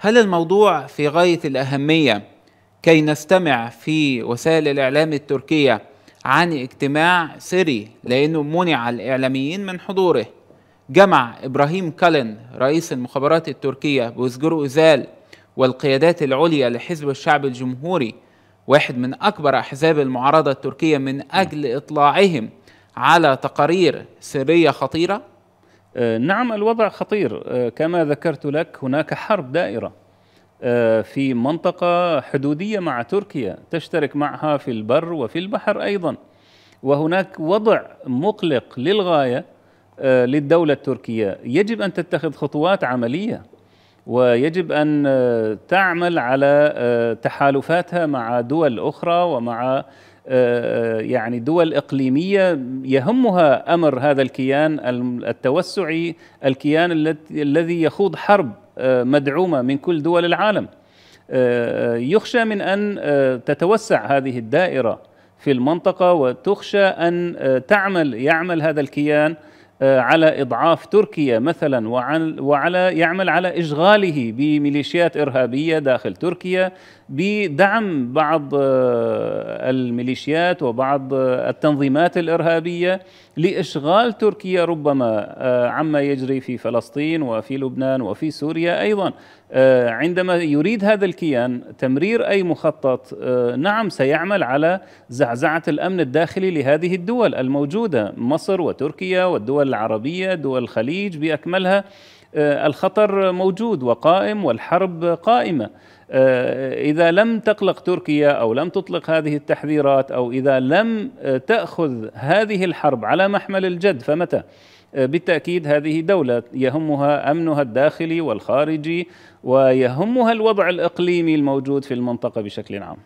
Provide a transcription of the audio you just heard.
هل الموضوع في غاية الأهمية كي نستمع في وسائل الإعلام التركية عن اجتماع سري لأنه منع الإعلاميين من حضوره جمع إبراهيم كالن رئيس المخابرات التركية بوزجر أوزال والقيادات العليا لحزب الشعب الجمهوري واحد من أكبر أحزاب المعارضة التركية من أجل إطلاعهم على تقارير سرية خطيرة آه، نعم الوضع خطير آه، كما ذكرت لك هناك حرب دائره آه، في منطقه حدوديه مع تركيا تشترك معها في البر وفي البحر ايضا وهناك وضع مقلق للغايه للدوله التركيه يجب ان تتخذ خطوات عمليه ويجب ان تعمل على تحالفاتها مع دول اخرى ومع يعني دول اقليميه يهمها امر هذا الكيان التوسعي الكيان الذي يخوض حرب آه، مدعومه من كل دول العالم آه، آه، يخشى من ان تتوسع هذه الدائره في المنطقه وتخشى ان تعمل يعمل هذا الكيان آه، على اضعاف تركيا مثلا وعلى يعمل على اشغاله بميليشيات ارهابيه داخل تركيا بدعم بعض آه، الميليشيات وبعض آه، التنظيمات الارهابيه لاشغال تركيا ربما عما يجري في فلسطين وفي لبنان وفي سوريا ايضا عندما يريد هذا الكيان تمرير اي مخطط نعم سيعمل على زعزعه الامن الداخلي لهذه الدول الموجوده مصر وتركيا والدول الدول العربية دول الخليج بأكملها آه، الخطر موجود وقائم والحرب قائمة آه، إذا لم تقلق تركيا أو لم تطلق هذه التحذيرات أو إذا لم آه، تأخذ هذه الحرب على محمل الجد فمتى؟ بالتأكيد هذه دولة يهمها أمنها الداخلي والخارجي ويهمها الوضع الإقليمي الموجود في المنطقة بشكل عام